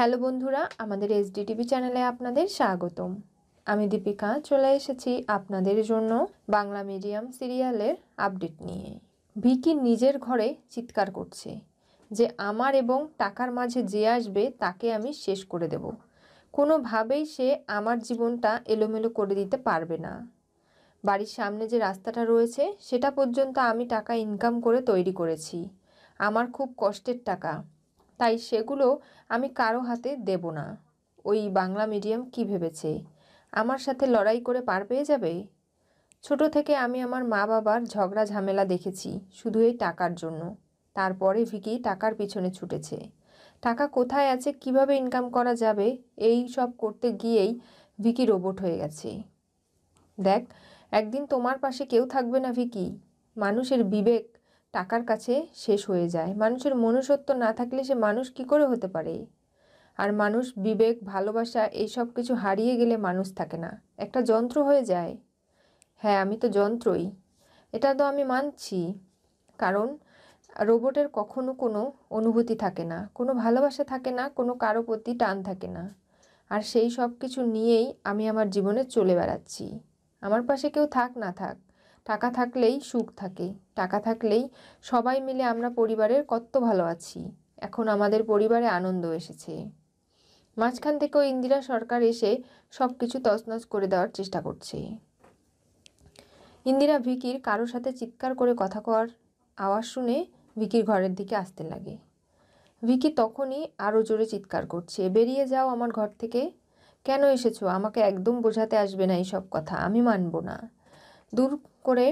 hello বন্ধুরা আমাদের SDTV চ্যানেলে আপনাদের স্বাগতম আমি দীপিকা চলে এসেছি আপনাদের জন্য বাংলা মিডিয়াম সিরিয়ালের আপডেট নিয়ে ভিকি নিজের ঘরে চিৎকার করছে যে আমার এবং টাকার মাঝে যে আসবে তাকে আমি শেষ করে দেব কোনোভাবেই সে আমার জীবনটা এলোমেলো করে দিতে পারবে না বাড়ির সামনে যে রাস্তাটা রয়েছে সেটা পর্যন্ত আমি টাকা ইনকাম করে তৈরি করেছি আমার খুব কষ্টের টাকা তাই সেগুলো আমি কারো হাতে দেব না ওই বাংলা মিডিয়াম কি ভেবেছে আমার সাথে লড়াই করে পার পেয়ে যাবে ছোট থেকে আমি আমার মা বাবার ঝগড়া ঝামেলা দেখেছি শুধু এই টাকার জন্য তারপরে ভিকি টাকার পিছনে ছুটেছে টাকা কোথায় আছে কিভাবে ইনকাম করা যাবে এই সব করতে গিয়েই ভিকি রোবট হয়ে গেছে দেখ একদিন তোমার পাশে কেউ থাকবে না ভিকি মানুষের বিবেক টাকার কাছে শেষ হয়ে যায় মানুষের মনুষ্যত্ব না থাকলে সে মানুষ কি করে হতে পারে আর মানুষ বিবেক ভালোবাসা এই সব কিছু হারিয়ে গেলে মানুষ থাকে না একটা যন্ত্র হয়ে যায় হ্যাঁ আমি তো যন্ত্রই এটা তো আমি মানছি কারণ রোবটের কখনো কোনো অনুভূতি থাকে না কোনো ভালোবাসা থাকে না কোনো কারো প্রতি টান থাকে না আর সেই সব কিছু নিয়েই আমি আমার জীবনে চলে বেড়াচ্ছি আমার পাশে কেউ থাক না থাক টাকা থাকলেই সুখ থাকে টাকা থাকলেই সবাই মিলে আমরা পরিবারের কত ভালো আছি এখন আমাদের পরিবারে আনন্দ এসেছে মাঝখান থেকেও ইন্দিরা সরকার এসে সব কিছু তছনছ করে দেওয়ার চেষ্টা করছে ইন্দিরা ভিকির কারোর সাথে চিৎকার করে কথা কওয়ার আওয়াজ শুনে ভিকির ঘরের দিকে আসতে লাগে ভিকি তখনই আরও জোরে চিৎকার করছে বেরিয়ে যাও আমার ঘর থেকে কেন এসেছো আমাকে একদম বোঝাতে আসবে না এইসব কথা আমি মানব না দূর করে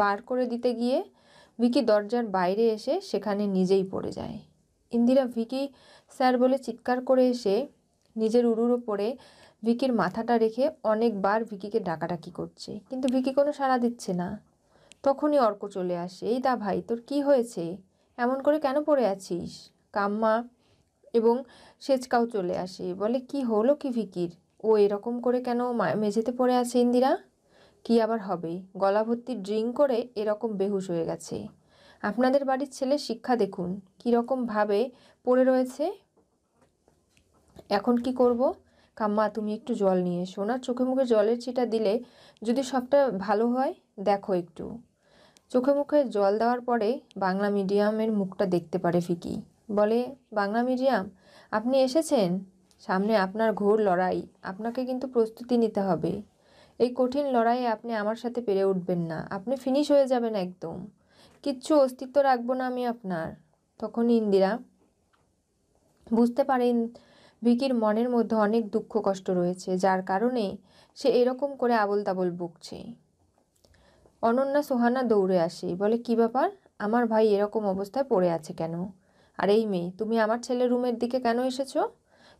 বার করে দিতে গিয়ে ভিকি দরজার বাইরে এসে সেখানে নিজেই পড়ে যায় ইন্দিরা ভিকি স্যার বলে চিৎকার করে এসে নিজের উড়ুর ওপরে ভিকির মাথাটা রেখে অনেকবার ভিকিকে ডাকাডাকি করছে কিন্তু ভিকি কোনো সাড়া দিচ্ছে না তখনই অর্ক চলে আসে এই দা ভাই তোর কি হয়েছে এমন করে কেন পড়ে আছিস কাম্মা এবং সেচকাও চলে আসে বলে কি হলো কি ভিকির ও এরকম করে কেন মেঝেতে পড়ে আছে ইন্দিরা কি আবার হবে গলা ভর্তি ড্রিঙ্ক করে এরকম বেহুশ হয়ে গেছে আপনাদের বাড়ির ছেলে শিক্ষা দেখুন কীরকমভাবে পড়ে রয়েছে এখন কি করব কাম্মা তুমি একটু জল নিয়ে এসো ওনার চোখে মুখে জলের ছিটা দিলে যদি সবটা ভালো হয় দেখো একটু চোখে মুখে জল দেওয়ার পরে বাংলা মিডিয়ামের মুখটা দেখতে পারে ফিকি বলে বাংলা মিডিয়াম আপনি এসেছেন সামনে আপনার ঘোর লড়াই আপনাকে কিন্তু প্রস্তুতি নিতে হবে এই কঠিন লড়াইয়ে আপনি আমার সাথে পেরে উঠবেন না আপনি ফিনিশ হয়ে যাবেন একদম কিচ্ছু অস্তিত্ব রাখবো না আমি আপনার তখন ইন্দিরা বুঝতে পারেন ভিকির মনের মধ্যে অনেক দুঃখ কষ্ট রয়েছে যার কারণে সে এরকম করে আবল তাবল বকছে অনন্যা সোহানা দৌড়ে আসে বলে কি ব্যাপার আমার ভাই এরকম অবস্থায় পড়ে আছে কেন আর এই মেয়ে তুমি আমার ছেলের রুমের দিকে কেন এসেছো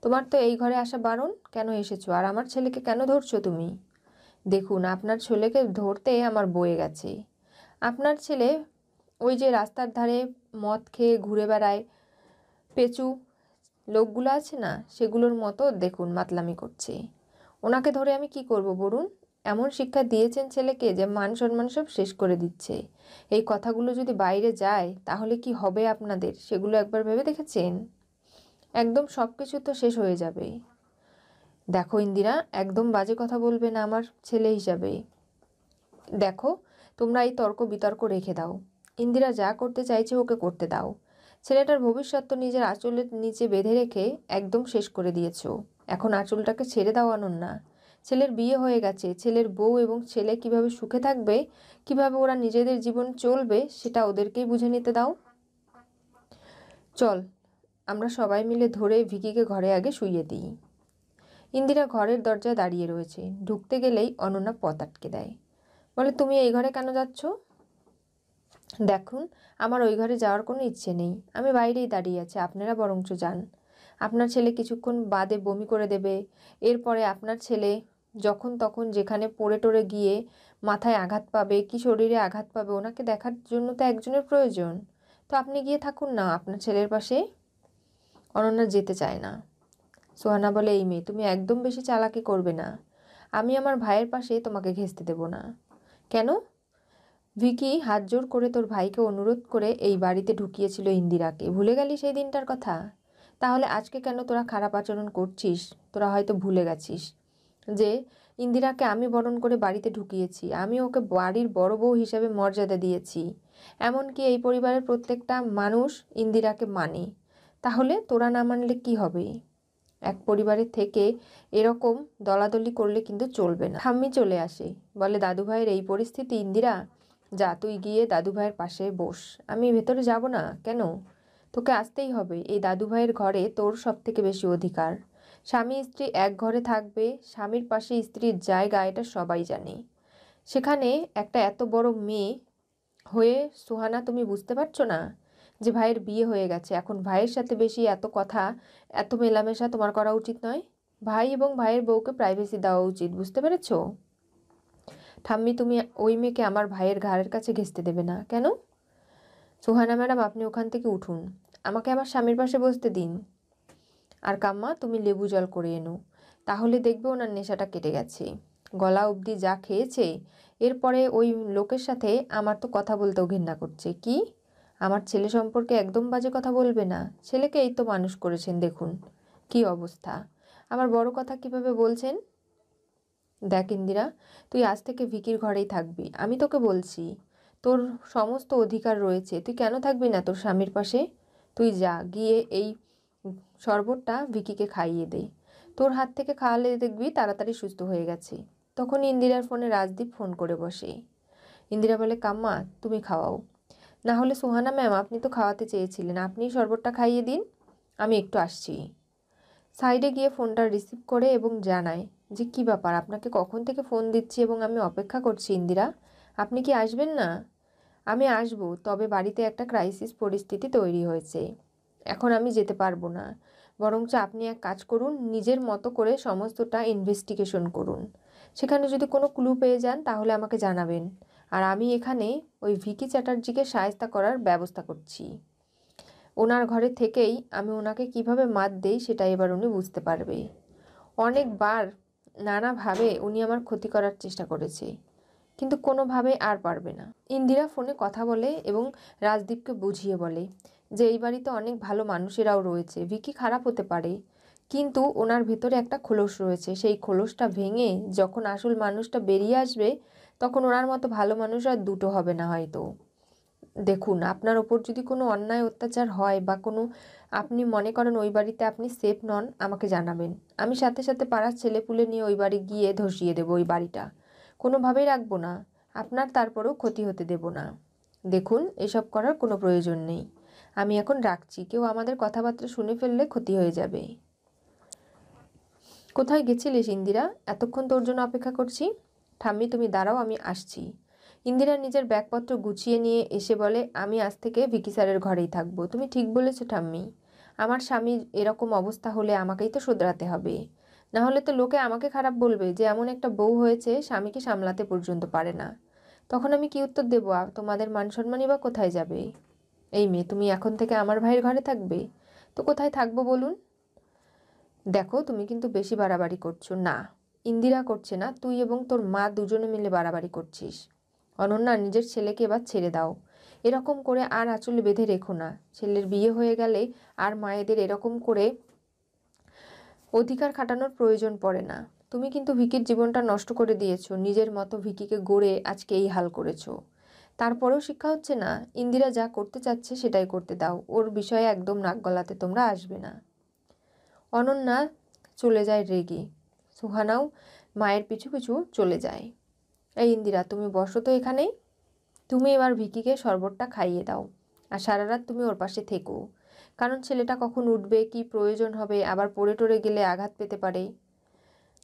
তোমার তো এই ঘরে আসা বারণ কেন এসেছো আর আমার ছেলেকে কেন ধরছো তুমি দেখুন আপনার ছেলেকে ধরতে আমার বয়ে গেছে আপনার ছেলে ওই যে রাস্তার ধারে মদ খেয়ে ঘুরে বেড়ায় পেঁচু লোকগুলো আছে না সেগুলোর মতো দেখুন মাতলামি করছে ওনাকে ধরে আমি কি করব বলুন এমন শিক্ষা দিয়েছেন ছেলেকে যে মান সম্মান সব শেষ করে দিচ্ছে এই কথাগুলো যদি বাইরে যায় তাহলে কি হবে আপনাদের সেগুলো একবার ভেবে দেখেছেন একদম সব কিছু তো শেষ হয়ে যাবে দেখো ইন্দিরা একদম বাজে কথা বলবে না আমার ছেলে হিসাবে দেখো তোমরা এই তর্ক বিতর্ক রেখে দাও ইন্দিরা যা করতে চাইছে ওকে করতে দাও ছেলেটার ভবিষ্যৎ তো নিজের আঁচলের নিচে বেঁধে রেখে একদম শেষ করে দিয়েছ এখন আঁচলটাকে ছেড়ে দাও আনন না ছেলের বিয়ে হয়ে গেছে ছেলের বউ এবং ছেলে কিভাবে সুখে থাকবে কিভাবে ওরা নিজেদের জীবন চলবে সেটা ওদেরকেই বুঝে নিতে দাও চল আমরা সবাই মিলে ধরে ভিকিকে ঘরে আগে শুইয়ে দিই ইন্দিরা ঘরের দরজায় দাঁড়িয়ে রয়েছে ঢুকতে গেলেই অনন্যা পথ আটকে দেয় বলে তুমি এই ঘরে কেন যাচ্ছ দেখুন আমার ওই ঘরে যাওয়ার কোনো ইচ্ছে নেই আমি বাইরেই দাঁড়িয়ে আছি আপনারা বরঞ্চ যান আপনার ছেলে কিছুক্ষণ বাদে বমি করে দেবে এরপরে আপনার ছেলে যখন তখন যেখানে পড়ে টরে গিয়ে মাথায় আঘাত পাবে কি শরীরে আঘাত পাবে ওনাকে দেখার জন্য তো একজনের প্রয়োজন তো আপনি গিয়ে থাকুন না আপনার ছেলের পাশে অনন্যা যেতে চায় না সোহানা বলে এই মেয়ে তুমি একদম বেশি চালাকি করবে না আমি আমার ভাইয়ের পাশে তোমাকে ঘেঁচতে দেব না কেন ভিকি হাত জোর করে তোর ভাইকে অনুরোধ করে এই বাড়িতে ঢুকিয়েছিল ইন্দিরাকে ভুলে গেলি সেই দিনটার কথা তাহলে আজকে কেন তোরা খারাপ আচরণ করছিস তোরা হয়তো ভুলে গেছিস যে ইন্দিরাকে আমি বরণ করে বাড়িতে ঢুকিয়েছি আমি ওকে বাড়ির বড় বউ হিসাবে মর্যাদা দিয়েছি এমনকি এই পরিবারের প্রত্যেকটা মানুষ ইন্দিরাকে মানে তাহলে তোরা না মানলে কি হবে এক পরিবারের থেকে এরকম দলাদলি করলে কিন্তু চলবে না ঠাম্মি চলে আসে বলে দাদুভাইয়ের এই পরিস্থিতি ইন্দিরা যা তুই গিয়ে দাদুভাইয়ের পাশে বস আমি ভেতরে যাব না কেন তোকে আসতেই হবে এই দাদুভাইয়ের ঘরে তোর সব থেকে বেশি অধিকার স্বামী স্ত্রী এক ঘরে থাকবে স্বামীর পাশে স্ত্রীর জায়গা এটা সবাই জানে সেখানে একটা এত বড় মেয়ে হয়ে সোহানা তুমি বুঝতে পারছো না যে ভাইয়ের বিয়ে হয়ে গেছে এখন ভাইয়ের সাথে বেশি এত কথা এত মেলামেশা তোমার করা উচিত নয় ভাই এবং ভাইয়ের বউকে প্রাইভেসি দেওয়া উচিত বুঝতে পেরেছ ঠাম্মি তুমি ওই মেয়েকে আমার ভাইয়ের ঘাড়ের কাছে ঘেঁচতে দেবে না কেন সোহানা ম্যাডাম আপনি ওখান থেকে উঠুন আমাকে আমার স্বামীর পাশে বসতে দিন আর কাম্মা তুমি লেবু জল করে এনো তাহলে দেখবে ওনার নেশাটা কেটে গেছে গলা অবধি যা খেয়েছে এরপরে ওই লোকের সাথে আমার তো কথা বলতেও ঘেন্না করছে কি আমার ছেলে সম্পর্কে একদম বাজে কথা বলবে না ছেলেকে এই তো মানুষ করেছেন দেখুন কি অবস্থা আমার বড় কথা কিভাবে বলছেন দেখ ইন্দিরা তুই আজ থেকে ভিকির ঘরেই থাকবি আমি তোকে বলছি তোর সমস্ত অধিকার রয়েছে তুই কেন থাকবি না তোর স্বামীর পাশে তুই যা গিয়ে এই শরবতটা ভিকিকে খাইয়ে দে তোর হাত থেকে খাওয়ালে দেখবি তাড়াতাড়ি সুস্থ হয়ে গেছে তখন ইন্দিরার ফোনে রাজদীপ ফোন করে বসে ইন্দিরা বলে কাম্মা তুমি খাওয়াও না হলে সুহানা ম্যাম আপনি তো খাওয়াতে চেয়েছিলেন আপনি শরবতটা খাইয়ে দিন আমি একটু আসছি সাইডে গিয়ে ফোনটা রিসিভ করে এবং জানায় যে কি ব্যাপার আপনাকে কখন থেকে ফোন দিচ্ছি এবং আমি অপেক্ষা করছি ইন্দিরা আপনি কি আসবেন না আমি আসব তবে বাড়িতে একটা ক্রাইসিস পরিস্থিতি তৈরি হয়েছে এখন আমি যেতে পারবো না বরঞ্চ আপনি এক কাজ করুন নিজের মতো করে সমস্তটা ইনভেস্টিগেশন করুন সেখানে যদি কোনো ক্লু পেয়ে যান তাহলে আমাকে জানাবেন আর আমি এখানে ওই ভিকি চ্যাটার্জিকে সায়স্তা করার ব্যবস্থা করছি ওনার ঘরে থেকেই আমি ওনাকে কিভাবে মাত দেই সেটা এবার উনি বুঝতে পারবে অনেকবার নানাভাবে উনি আমার ক্ষতি করার চেষ্টা করেছে কিন্তু কোনোভাবে আর পারবে না ইন্দিরা ফোনে কথা বলে এবং রাজদীপকে বুঝিয়ে বলে যে এই বাড়িতে অনেক ভালো মানুষেরাও রয়েছে ভিকি খারাপ হতে পারে কিন্তু ওনার ভেতরে একটা খোলস রয়েছে সেই খোলসটা ভেঙে যখন আসল মানুষটা বেরিয়ে আসবে তখন ওনার মতো ভালো মানুষ আর দুটো হবে না হয়তো দেখুন আপনার ওপর যদি কোনো অন্যায় অত্যাচার হয় বা কোনো আপনি মনে করেন ওই বাড়িতে আপনি সেফ নন আমাকে জানাবেন আমি সাথে সাথে পাড়ার ছেলেপুলে নিয়ে ওই বাড়ি গিয়ে ধসিয়ে দেবো ওই বাড়িটা কোনোভাবেই রাখবো না আপনার তারপরেও ক্ষতি হতে দেব না দেখুন এসব করার কোনো প্রয়োজন নেই আমি এখন রাখছি কেউ আমাদের কথাবার্তা শুনে ফেললে ক্ষতি হয়ে যাবে কোথায় গেছিলিস ইন্দিরা এতক্ষণ তোর জন্য অপেক্ষা করছি ঠাম্মি তুমি দাঁড়াও আমি আসছি ইন্দিরা নিজের ব্যাগপত্র গুছিয়ে নিয়ে এসে বলে আমি আজ থেকে ভিকি স্যারের ঘরেই থাকবো তুমি ঠিক বলেছো ঠাম্মি আমার স্বামীর এরকম অবস্থা হলে আমাকেই তো শোধরাতে হবে না হলে তো লোকে আমাকে খারাপ বলবে যে এমন একটা বউ হয়েছে স্বামীকে সামলাতে পর্যন্ত পারে না তখন আমি কি উত্তর দেবো তোমাদের মান সম্মানই বা কোথায় যাবে এই মেয়ে তুমি এখন থেকে আমার ভাইয়ের ঘরে থাকবে তো কোথায় থাকবো বলুন দেখো তুমি কিন্তু বেশি বাড়াবাড়ি করছো না ইন্দিরা করছে না তুই এবং তোর মা দুজনে মিলে বাড়াবাড়ি করছিস অনন্যা নিজের ছেলেকে এবার ছেড়ে দাও এরকম করে আর আঁচলে বেঁধে রেখো না ছেলের বিয়ে হয়ে গেলে আর মায়েদের এরকম করে অধিকার খাটানোর প্রয়োজন পড়ে না তুমি কিন্তু ভিকির জীবনটা নষ্ট করে দিয়েছো নিজের মতো ভিকিকে গড়ে আজকে এই হাল করেছো তারপরেও শিক্ষা হচ্ছে না ইন্দিরা যা করতে চাচ্ছে সেটাই করতে দাও ওর বিষয়ে একদম নাক গলাতে তোমরা আসবে না অনন্যা চলে যায় রেগে সুহানাও মায়ের পিছু পিছু চলে যায় এই ইন্দিরা তুমি বসো তো এখানেই তুমি এবার ভিকিকে শরবতটা খাইয়ে দাও আর সারা রাত তুমি ওর পাশে থেকো কারণ ছেলেটা কখন উঠবে কি প্রয়োজন হবে আবার পড়ে টরে গেলে আঘাত পেতে পারে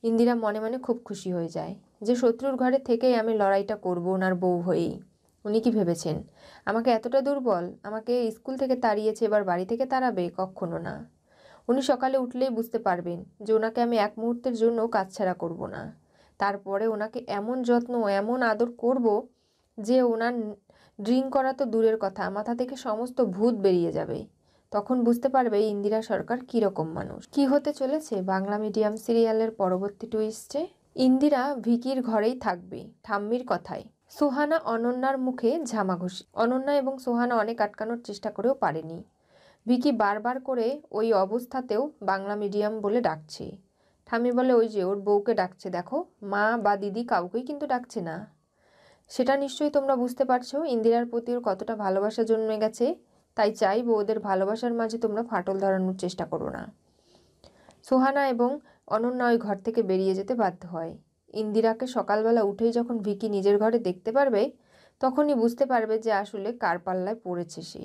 ইন্দিরা মনে মনে খুব খুশি হয়ে যায় যে শত্রুর ঘরে থেকেই আমি লড়াইটা করব ওনার বউ হয়েই উনি কি ভেবেছেন আমাকে এতটা দুর্বল আমাকে স্কুল থেকে তাড়িয়েছে এবার বাড়ি থেকে তাড়াবে কখনো না উনি সকালে উঠলেই বুঝতে পারবেন যে ওনাকে আমি এক মুহূর্তের জন্য কাজ ছাড়া করবো না তারপরে ওনাকে এমন যত্ন এমন আদর করব যে ওনার ড্রিঙ্ক করা তো দূরের কথা মাথা থেকে সমস্ত ভূত বেরিয়ে যাবে তখন বুঝতে পারবে ইন্দিরা সরকার কীরকম মানুষ কি হতে চলেছে বাংলা মিডিয়াম সিরিয়ালের পরবর্তী টুইস্টে ইন্দিরা ভিকির ঘরেই থাকবে ঠাম্মির কথায় সোহানা অনন্যার মুখে ঝামাঘুষি অনন্যা এবং সোহানা অনেক আটকানোর চেষ্টা করেও পারেনি ভিকি বারবার করে ওই অবস্থাতেও বাংলা মিডিয়াম বলে ডাকছে ঠামি বলে ওই যে ওর বউকে ডাকছে দেখো মা বা দিদি কাউকেই কিন্তু ডাকছে না সেটা নিশ্চয়ই তোমরা বুঝতে পারছো ইন্দিরার প্রতি ওর কতটা ভালোবাসা জন্মে গেছে তাই চাইবো ওদের ভালোবাসার মাঝে তোমরা ফাটল ধরানোর চেষ্টা করো না সোহানা এবং অনন্যা ওই ঘর থেকে বেরিয়ে যেতে বাধ্য হয় ইন্দিরাকে সকালবেলা উঠেই যখন ভিকি নিজের ঘরে দেখতে পারবে তখনই বুঝতে পারবে যে আসলে কার পাল্লায় পড়েছে সে